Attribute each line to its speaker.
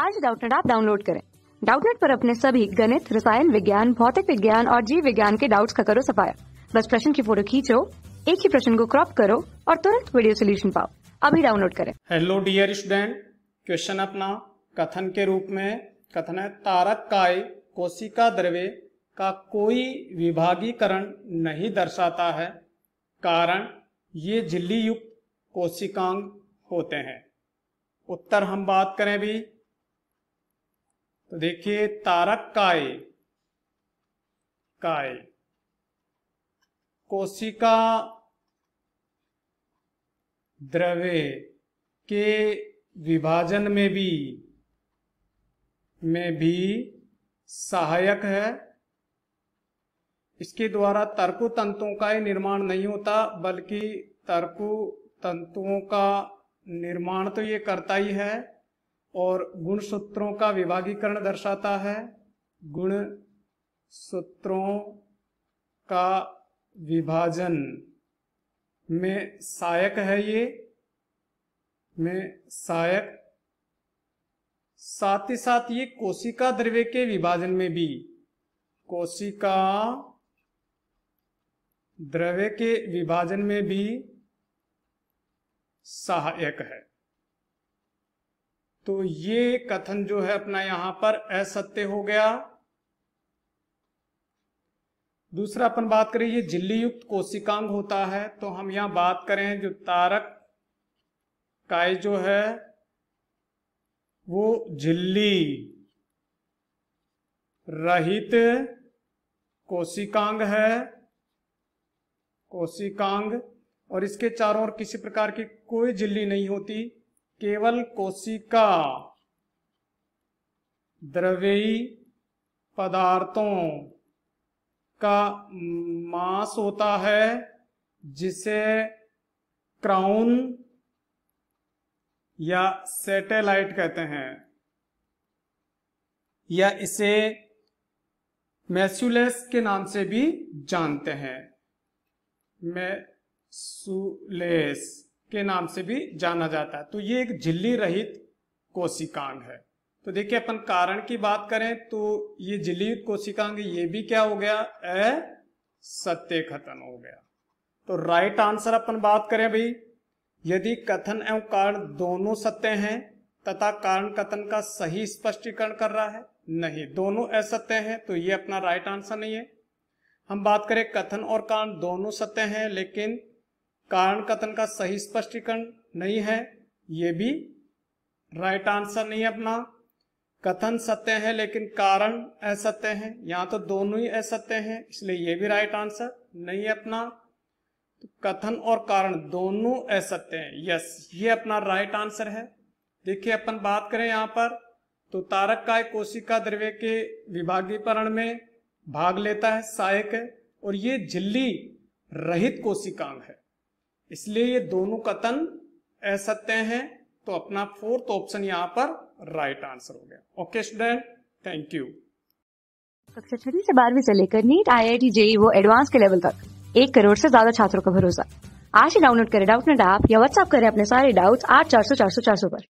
Speaker 1: आज डाउटनेट आप डाउनलोड करें डाउटनेट पर अपने सभी गणित रसायन विज्ञान भौतिक विज्ञान और जीव विज्ञान के डाउट्स का करो सफाया बस प्रश्न की फोटो खींचो एक ही प्रश्न को क्रॉप करो और तुरंत वीडियो सोल्यूशन पाओ अभी डाउनलोड करें
Speaker 2: हेलो डियर स्टूडेंट क्वेश्चन अपना कथन के रूप में कथन है तारक काय कोशिका द्रव्य का कोई विभागीकरण नहीं दर्शाता है कारण ये झिल्ली युक्त कोशिकांग होते हैं उत्तर हम बात करें भी तो देखिए तारक काय काय कोशिका द्रव्य के विभाजन में भी में भी सहायक है इसके द्वारा तर्कु तंतुओं का ही निर्माण नहीं होता बल्कि तर्कु तंतुओं का निर्माण तो ये करता ही है और गुण सूत्रों का विभागीकरण दर्शाता है गुण सूत्रों का विभाजन में सहायक है ये में सहायक साथ ही साथ ये कोशिका द्रव्य के विभाजन में भी कोशिका द्रव्य के विभाजन में भी सहायक है तो ये कथन जो है अपना यहां पर असत्य हो गया दूसरा अपन बात करें ये झिल्ली युक्त कोशिकांग होता है तो हम यहां बात करें जो तारक काय जो है वो झिल्ली रहित कोशिकांग है कोशिकांग और इसके चारों ओर किसी प्रकार की कोई झिल्ली नहीं होती केवल कोशिका द्रव्यी पदार्थों का मास होता है जिसे क्राउन या सैटेलाइट कहते हैं या इसे मैस्यूलेस के नाम से भी जानते हैं मैसुलेस के नाम से भी जाना जाता है तो ये एक झिल्ली रहित कोशिकांग है तो देखिए अपन कारण की बात करें तो ये झिल्ली कोशिकांग ये भी क्या हो गया ए सत्य कथन हो गया तो राइट आंसर अपन बात करें भाई यदि कथन एवं कारण दोनों सत्य हैं तथा कारण कथन का सही स्पष्टीकरण कर रहा है नहीं दोनों असत्य हैं तो ये अपना राइट आंसर नहीं है हम बात करें कथन और कारण दोनों सत्य हैं लेकिन कारण कथन का सही स्पष्टीकरण नहीं है ये भी राइट आंसर नहीं है अपना कथन सत्य है लेकिन कारण असत्य है यहाँ तो दोनों ही असत्य हैं इसलिए ये भी राइट आंसर नहीं है अपना तो कथन और कारण दोनों असत्य हैं यस ये अपना राइट आंसर है देखिए अपन बात करें यहां पर तो तारक काय कोशिका द्रव्य के विभागीकरण में भाग लेता है सहायक और ये झिल्ली रहित कोशिकांग है इसलिए ये दोनों कथन असत्य हैं तो अपना फोर्थ ऑप्शन यहाँ पर राइट आंसर हो गया ओके स्टूडेंट थैंक यू
Speaker 1: कक्षा छठी से बारहवीं से लेकर NEET I I T JEE वो एडवांस के लेवल तक एक करोड़ से ज्यादा छात्रों का भरोसा आज ही डाउनलोड करें डाउट नेट ऐप या व्हाट्सएप करें अपने सारे डाउट्स आठ चार सौ चार सौ चार सौ पर